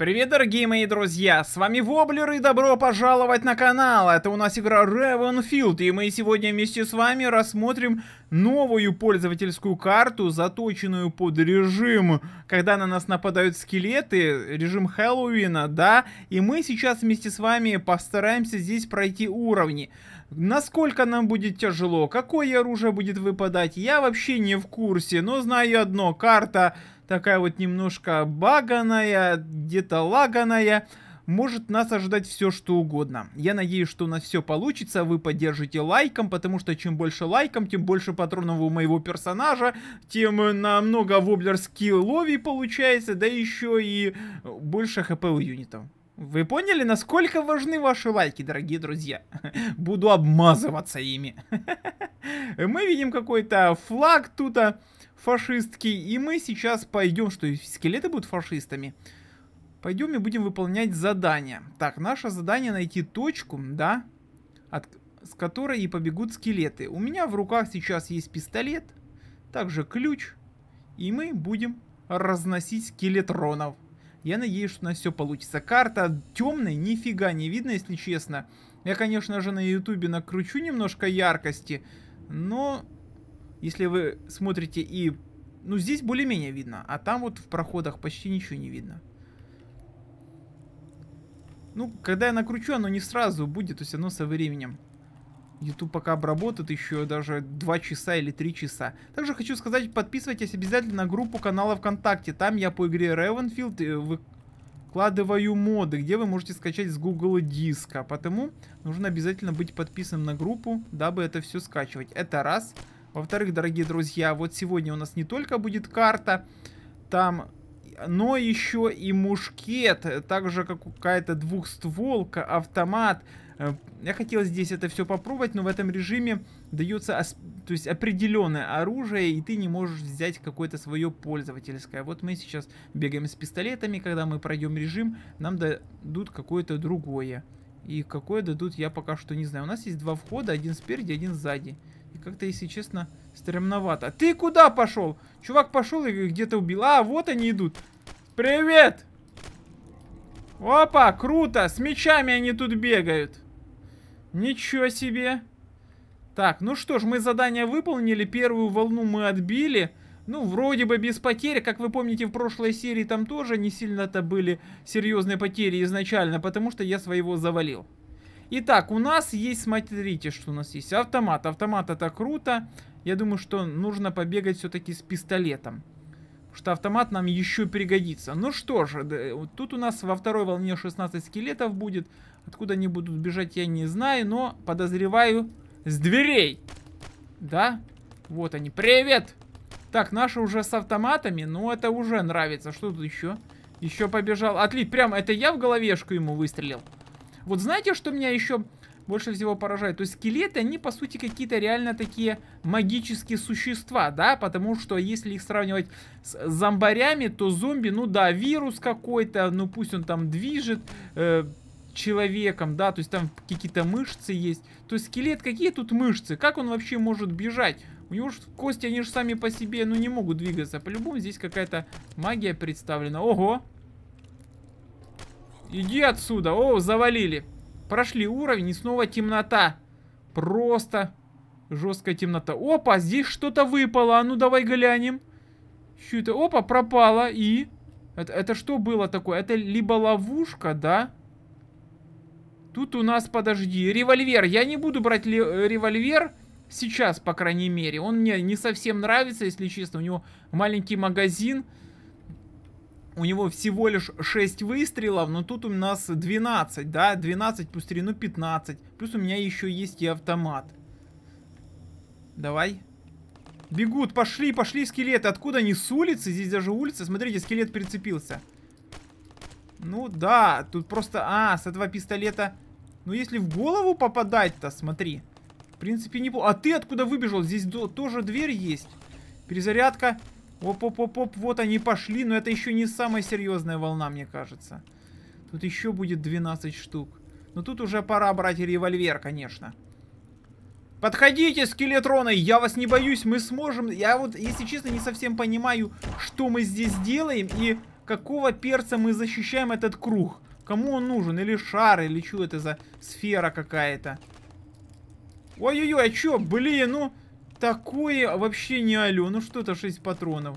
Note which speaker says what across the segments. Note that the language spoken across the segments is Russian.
Speaker 1: Привет, дорогие мои друзья, с вами Воблер и добро пожаловать на канал. Это у нас игра Ravenfield, и мы сегодня вместе с вами рассмотрим новую пользовательскую карту, заточенную под режим, когда на нас нападают скелеты, режим Хэллоуина, да, и мы сейчас вместе с вами постараемся здесь пройти уровни. Насколько нам будет тяжело, какое оружие будет выпадать, я вообще не в курсе. Но знаю одно, карта такая вот немножко баганая, где-то лаганая может нас ожидать все что угодно. Я надеюсь, что у нас все получится, вы поддержите лайком, потому что чем больше лайком, тем больше патронов у моего персонажа, тем намного воблер скилловий получается, да еще и больше хп у юнитов. Вы поняли, насколько важны ваши лайки, дорогие друзья? Буду обмазываться ими. Мы видим какой-то флаг тут а, фашистский, и мы сейчас пойдем, что скелеты будут фашистами. Пойдем и будем выполнять задание. Так, наше задание найти точку, да, от, с которой и побегут скелеты. У меня в руках сейчас есть пистолет, также ключ, и мы будем разносить скелетронов. Я надеюсь, что у нас все получится. Карта темная, нифига не видно, если честно. Я, конечно же, на ютубе накручу немножко яркости, но если вы смотрите и... Ну, здесь более-менее видно, а там вот в проходах почти ничего не видно. Ну, когда я накручу, оно не сразу будет, то есть оно со временем. YouTube пока обработает еще даже 2 часа или 3 часа. Также хочу сказать, подписывайтесь обязательно на группу канала ВКонтакте. Там я по игре Ravenfield э, выкладываю моды, где вы можете скачать с Google диска. Поэтому нужно обязательно быть подписанным на группу, дабы это все скачивать. Это раз. Во-вторых, дорогие друзья, вот сегодня у нас не только будет карта, там но еще и мушкет, также как какая-то двухстволка, автомат. Э, я хотел здесь это все попробовать, но в этом режиме дается то есть определенное оружие, и ты не можешь взять какое-то свое пользовательское. Вот мы сейчас бегаем с пистолетами, когда мы пройдем режим, нам дадут какое-то другое. И какое дадут, я пока что не знаю. У нас есть два входа, один спереди, один сзади. И как-то, если честно, стремновато. Ты куда пошел? Чувак пошел и где-то убил. А, вот они идут. Привет! Опа, круто! С мечами они тут бегают. Ничего себе! Так, ну что ж, мы задание выполнили. Первую волну мы отбили. Ну, вроде бы без потерь. Как вы помните, в прошлой серии там тоже не сильно-то были серьезные потери изначально, потому что я своего завалил. Итак, у нас есть, смотрите, что у нас есть. Автомат. Автомат это круто. Я думаю, что нужно побегать все-таки с пистолетом что автомат нам еще пригодится. Ну что же, да, вот тут у нас во второй волне 16 скелетов будет. Откуда они будут бежать, я не знаю, но подозреваю с дверей. Да? Вот они. Привет! Так, наши уже с автоматами, но это уже нравится. Что тут еще? Еще побежал. Отлично, прям это я в головешку ему выстрелил. Вот знаете, что меня еще больше всего поражает. То есть скелеты, они по сути какие-то реально такие магические существа, да, потому что если их сравнивать с зомбарями, то зомби, ну да, вирус какой-то, ну пусть он там движет, э, человеком, да, то есть там какие-то мышцы есть. То есть скелет, какие тут мышцы? Как он вообще может бежать? У него же кости, они же сами по себе, ну, не могут двигаться. По-любому здесь какая-то магия представлена. Ого! Иди отсюда! О, завалили! Прошли уровень и снова темнота. Просто жесткая темнота. Опа, здесь что-то выпало. А ну давай глянем. Что это? Опа, пропало. И? Это, это что было такое? Это либо ловушка, да? Тут у нас, подожди, револьвер. Я не буду брать э, револьвер сейчас, по крайней мере. Он мне не совсем нравится, если честно. У него маленький магазин. Магазин у него всего лишь 6 выстрелов, но тут у нас 12, да, 12 плюс 3, ну 15. Плюс у меня еще есть и автомат. Давай. Бегут, пошли, пошли скелеты. Откуда они? С улицы? Здесь даже улица. Смотрите, скелет прицепился. Ну да, тут просто... А, с этого пистолета... Ну если в голову попадать-то, смотри. В принципе, неплохо. А ты откуда выбежал? Здесь тоже дверь есть. Перезарядка. Оп-оп-оп-оп, вот они пошли, но это еще не самая серьезная волна, мне кажется. Тут еще будет 12 штук. Но тут уже пора брать револьвер, конечно. Подходите, скелетроны, я вас не боюсь, мы сможем. Я вот, если честно, не совсем понимаю, что мы здесь делаем и какого перца мы защищаем этот круг. Кому он нужен? Или шар, или что это за сфера какая-то? Ой-ой-ой, а что? Блин, ну... Такое вообще не алё. Ну что это 6 патронов?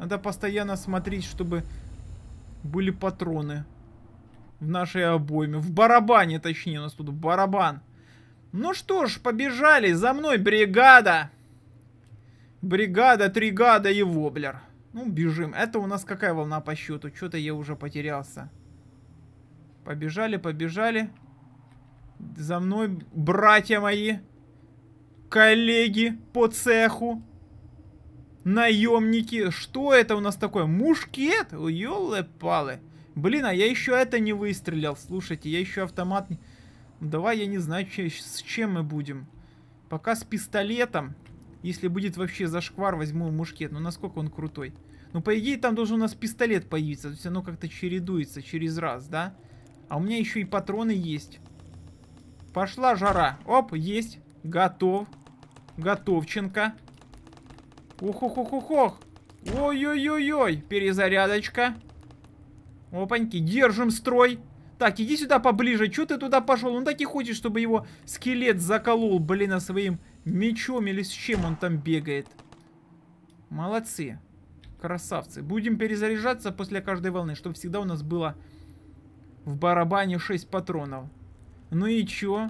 Speaker 1: Надо постоянно смотреть, чтобы были патроны в нашей обойме. В барабане, точнее, у нас тут барабан. Ну что ж, побежали. За мной бригада. Бригада, тригада и воблер. Ну, бежим. Это у нас какая волна по счету? Что-то я уже потерялся. Побежали, побежали. За мной, братья мои коллеги по цеху, наемники. Что это у нас такое? Мушкет? Ёлы-палы. Блин, а я еще это не выстрелил. Слушайте, я еще автомат... Давай, я не знаю, с чем мы будем. Пока с пистолетом. Если будет вообще зашквар, возьму мушкет. Ну, насколько он крутой. Ну, по идее, там должен у нас пистолет появиться. То есть оно как-то чередуется через раз, да? А у меня еще и патроны есть. Пошла жара. Оп, есть. Готов. Готовченко. Ух-ух-ух-ух-ух. Ой-ой-ой-ой. Перезарядочка. Опаньки. Держим строй. Так, иди сюда поближе. Че ты туда пошел? Он ну, так и хочет, чтобы его скелет заколол, блин, на своим мечом или с чем он там бегает. Молодцы. Красавцы. Будем перезаряжаться после каждой волны, чтобы всегда у нас было в барабане 6 патронов. Ну и чё?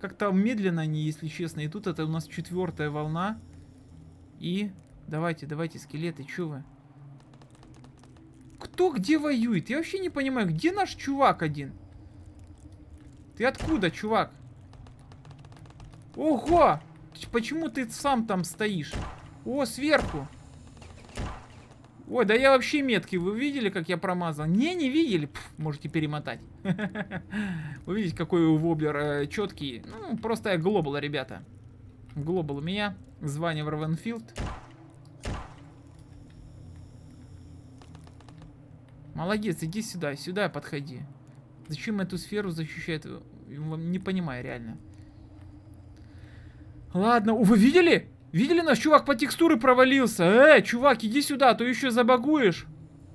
Speaker 1: Как-то медленно они, если честно. И тут это у нас четвертая волна. И... Давайте, давайте, скелеты, чё вы? Кто где воюет? Я вообще не понимаю, где наш чувак один? Ты откуда, чувак? Ого! Почему ты сам там стоишь? О, сверху! Ой, да я вообще метки. Вы видели, как я промазал? Не, не видели. Пф, можете перемотать. Вы видите, какой у воблер э, четкий. Ну, просто я глобал, ребята. Глобал у меня. Звание в Равенфилд. Молодец, иди сюда, сюда подходи. Зачем эту сферу защищает? Не понимаю, реально. Ладно, вы видели? Видели наш Чувак по текстуры провалился. Э, чувак, иди сюда, а то еще забагуешь.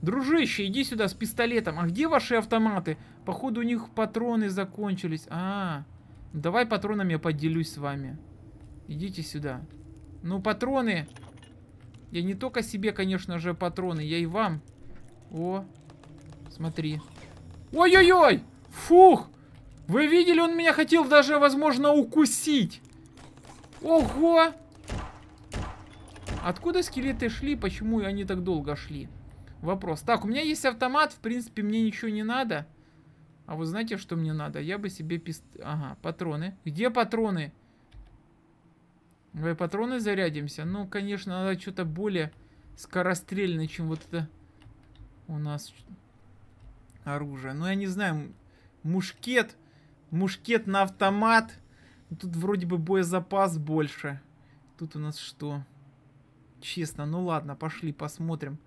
Speaker 1: Дружище, иди сюда с пистолетом. А где ваши автоматы? Походу у них патроны закончились. А, -а, -а. давай патронами я поделюсь с вами. Идите сюда. Ну, патроны. Я не только себе, конечно же, патроны, я и вам. О, смотри. Ой-ой-ой! Фух! Вы видели, он меня хотел даже, возможно, укусить. Ого! Откуда скелеты шли, почему они так долго шли? Вопрос. Так, у меня есть автомат, в принципе, мне ничего не надо. А вы знаете, что мне надо? Я бы себе пист... Ага, патроны. Где патроны? Давай патроны зарядимся. Ну, конечно, надо что-то более скорострельное, чем вот это у нас оружие. Ну, я не знаю, мушкет, мушкет на автомат. Тут вроде бы боезапас больше. Тут у нас что? честно. Ну ладно, пошли посмотрим.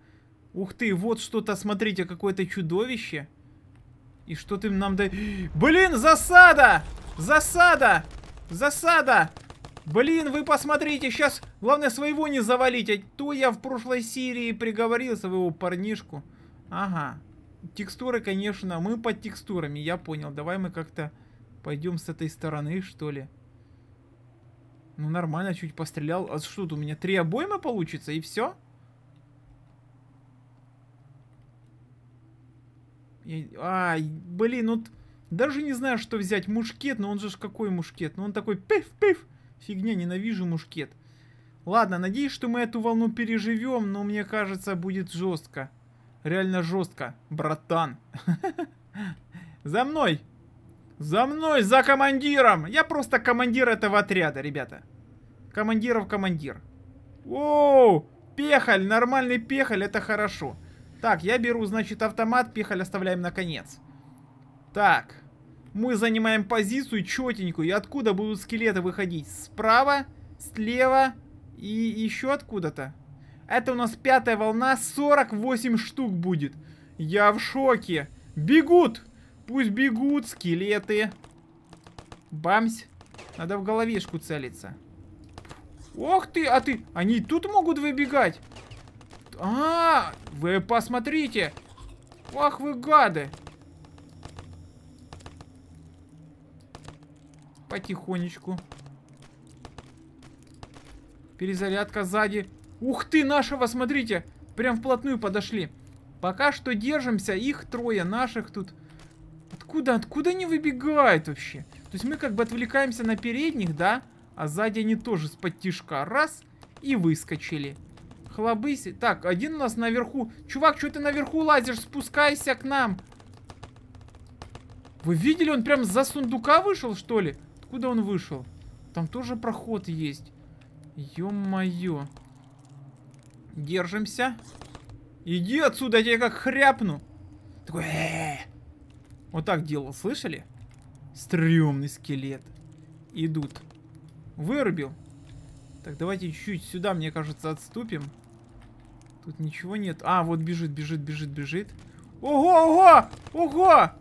Speaker 1: Ух ты, вот что-то, смотрите, какое-то чудовище. И что ты нам даешь? Блин, засада! Засада! Засада! Блин, вы посмотрите, сейчас главное своего не завалить. А то я в прошлой серии приговорил своего парнишку. Ага. Текстуры, конечно, мы под текстурами, я понял. Давай мы как-то пойдем с этой стороны, что ли. Ну нормально, чуть пострелял. А что у меня три обойма получится и все? Я... А, блин, ну даже не знаю, что взять. Мушкет, но он же ж какой мушкет? Ну он такой пиф-пиф. Фигня, ненавижу мушкет. Ладно, надеюсь, что мы эту волну переживем, но мне кажется, будет жестко. Реально жестко, братан. За мной! За мной, за командиром! Я просто командир этого отряда, ребята. Командиров командир. Оу! Пехоль, нормальный пехоль, это хорошо. Так, я беру, значит, автомат, пехоль оставляем на конец. Так. Мы занимаем позицию четенькую. И откуда будут скелеты выходить? Справа, слева и еще откуда-то. Это у нас пятая волна, 48 штук будет. Я в шоке. Бегут! Пусть бегут скелеты. Бамсь. Надо в головешку целиться. Ох ты, а ты... Они тут могут выбегать. А, -а, -а вы посмотрите. Ах вы гады. Потихонечку. Перезарядка сзади. Ух ты, нашего, смотрите. Прям вплотную подошли. Пока что держимся. Их трое, наших тут Откуда, откуда они выбегают вообще? То есть мы как бы отвлекаемся на передних, да? А сзади они тоже с подтишка. Раз. И выскочили. Хлобысь. Так, один у нас наверху. Чувак, что ты наверху лазишь? Спускайся к нам. Вы видели, он прям за сундука вышел, что ли? Откуда он вышел? Там тоже проход есть. Ё-моё. Держимся. Иди отсюда, я тебя как хряпну. Такой, э -э -э. Вот так делал, слышали? Стрёмный скелет. Идут. Вырубил. Так, давайте чуть-чуть сюда, мне кажется, отступим. Тут ничего нет. А, вот бежит, бежит, бежит, бежит. Ого, ого, ого!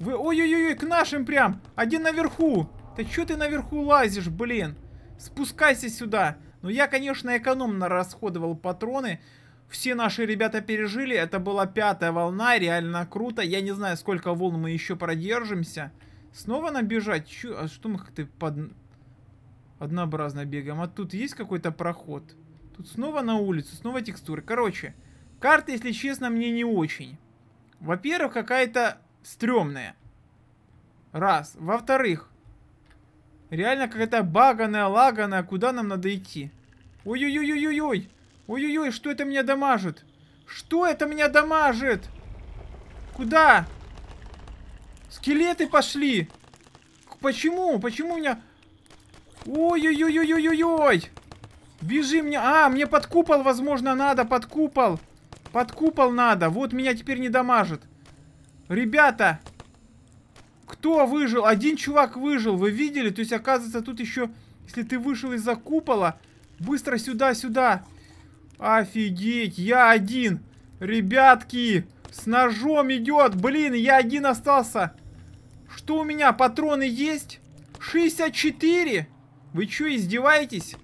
Speaker 1: Вы, ой-ой-ой, к нашим прям. Один наверху. Да что ты наверху лазишь, блин? Спускайся сюда. Ну, я, конечно, экономно расходовал патроны. Все наши ребята пережили, это была пятая волна, реально круто. Я не знаю, сколько волн мы еще продержимся. Снова набежать? Чу, а что мы как-то под... однообразно бегаем? А тут есть какой-то проход? Тут снова на улицу, снова текстуры. Короче, карта, если честно, мне не очень. Во-первых, какая-то стрёмная. Раз. Во-вторых, реально какая-то баганая, лаганая. Куда нам надо идти? Ой-ой-ой-ой-ой-ой. Ой-ой-ой, что это меня дамажит? Что это меня дамажит? Куда? Скелеты пошли. Почему? Почему меня... Ой-ой-ой-ой-ой-ой! Бежи мне... А, мне под купол, возможно, надо, под купол. Под купол надо. Вот меня теперь не дамажит. Ребята, кто выжил? Один чувак выжил, вы видели? То есть, оказывается, тут еще, если ты вышел из-за купола, быстро сюда-сюда. Офигеть, я один. Ребятки, с ножом идет. Блин, я один остался. Что у меня, патроны есть? 64? Вы что, издеваетесь?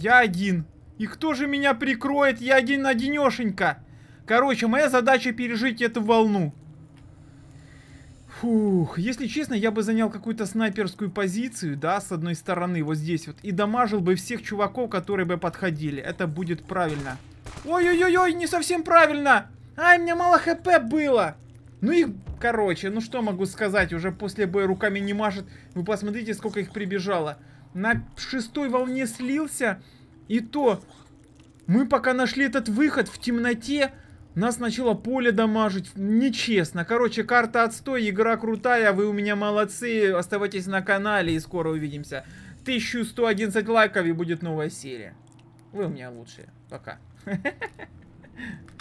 Speaker 1: Я один. И кто же меня прикроет? Я один-одинешенько. на Короче, моя задача пережить эту волну. Фух, если честно, я бы занял какую-то снайперскую позицию, да, с одной стороны, вот здесь вот. И дамажил бы всех чуваков, которые бы подходили. Это будет правильно. Ой-ой-ой, не совсем правильно! Ай, мне мало хп было! Ну и, короче, ну что могу сказать, уже после боя руками не машет. Вы посмотрите, сколько их прибежало. На шестой волне слился, и то... Мы пока нашли этот выход в темноте, нас начало поле дамажить. Нечестно. Короче, карта отстой, игра крутая. Вы у меня молодцы. Оставайтесь на канале и скоро увидимся. 1111 лайков и будет новая серия. Вы у меня лучшие. Пока.